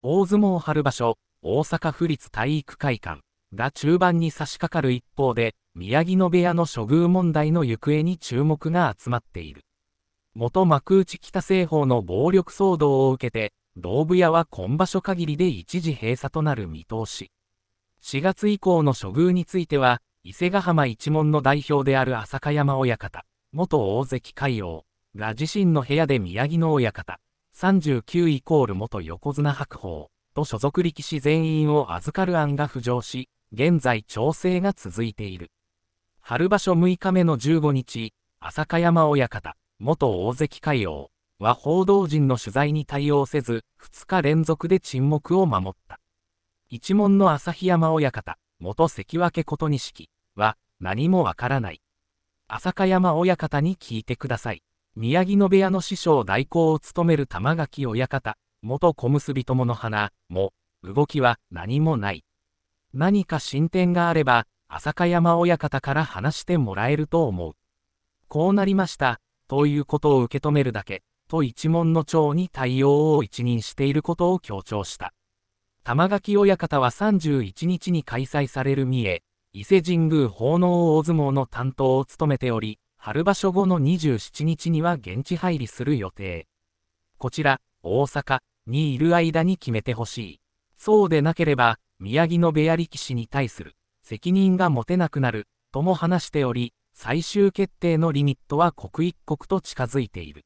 大相撲春場所、大阪府立体育会館が中盤に差し掛かる一方で、宮城野部屋の処遇問題の行方に注目が集まっている。元幕内北西方の暴力騒動を受けて、道部屋は今場所限りで一時閉鎖となる見通し。4月以降の処遇については、伊勢ヶ浜一門の代表である浅香山親方、元大関海王が自身の部屋で宮城野親方、39イコール元横綱白鵬と所属力士全員を預かる案が浮上し、現在調整が続いている。春場所6日目の15日、浅香山親方、元大関海王は報道陣の取材に対応せず、2日連続で沈黙を守った。一門の旭山親方、元関脇琴錦は何もわからない。浅香山親方に聞いてください。宮城野部屋の師匠代行を務める玉垣親方、元小結友の花も、動きは何もない。何か進展があれば、浅香山親方から話してもらえると思う。こうなりました、ということを受け止めるだけ、と一門の長に対応を一任していることを強調した。玉垣親方は31日に開催される三重、伊勢神宮奉納大相撲の担当を務めており、春場所後の27日には現地入りする予定。こちら、大阪にいる間に決めてほしい。そうでなければ、宮城の部屋力士に対する責任が持てなくなるとも話しており、最終決定のリミットは刻一刻と近づいている。